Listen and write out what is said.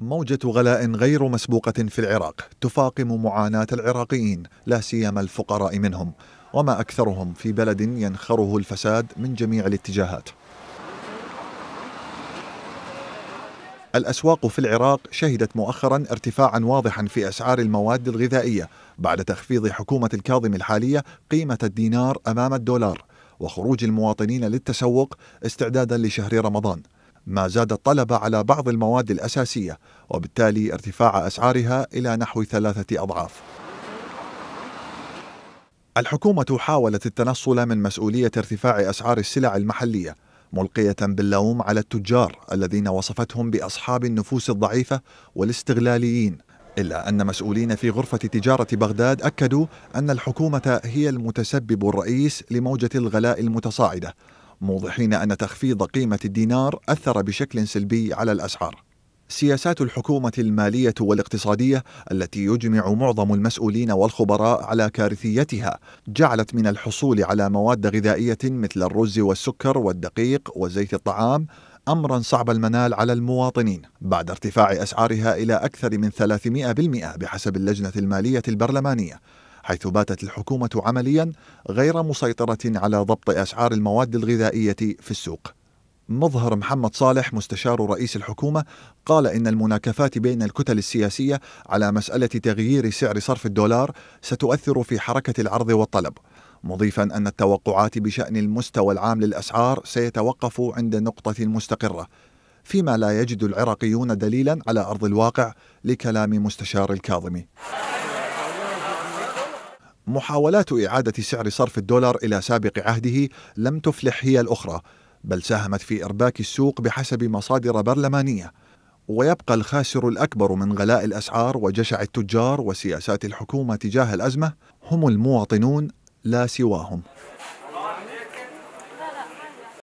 موجة غلاء غير مسبوقة في العراق تفاقم معاناة العراقيين لا سيما الفقراء منهم وما أكثرهم في بلد ينخره الفساد من جميع الاتجاهات الأسواق في العراق شهدت مؤخرا ارتفاعا واضحا في أسعار المواد الغذائية بعد تخفيض حكومة الكاظم الحالية قيمة الدينار أمام الدولار وخروج المواطنين للتسوق استعدادا لشهر رمضان ما زاد الطلب على بعض المواد الأساسية وبالتالي ارتفاع أسعارها إلى نحو ثلاثة أضعاف الحكومة حاولت التنصل من مسؤولية ارتفاع أسعار السلع المحلية ملقية باللوم على التجار الذين وصفتهم بأصحاب النفوس الضعيفة والاستغلاليين إلا أن مسؤولين في غرفة تجارة بغداد أكدوا أن الحكومة هي المتسبب الرئيس لموجة الغلاء المتصاعدة موضحين أن تخفيض قيمة الدينار أثر بشكل سلبي على الأسعار سياسات الحكومة المالية والاقتصادية التي يجمع معظم المسؤولين والخبراء على كارثيتها جعلت من الحصول على مواد غذائية مثل الرز والسكر والدقيق وزيت الطعام امرا صعب المنال على المواطنين بعد ارتفاع اسعارها الى اكثر من 300% بحسب اللجنه الماليه البرلمانيه حيث باتت الحكومة عمليا غير مسيطرة على ضبط أسعار المواد الغذائية في السوق. مظهر محمد صالح مستشار رئيس الحكومة قال إن المناكفات بين الكتل السياسية على مسألة تغيير سعر صرف الدولار ستؤثر في حركة العرض والطلب، مضيفا أن التوقعات بشأن المستوى العام للأسعار سيتوقف عند نقطة مستقرة، فيما لا يجد العراقيون دليلا على أرض الواقع لكلام مستشار الكاظمي. محاولات إعادة سعر صرف الدولار إلى سابق عهده لم تفلح هي الأخرى بل ساهمت في إرباك السوق بحسب مصادر برلمانية ويبقى الخاسر الأكبر من غلاء الأسعار وجشع التجار وسياسات الحكومة تجاه الأزمة هم المواطنون لا سواهم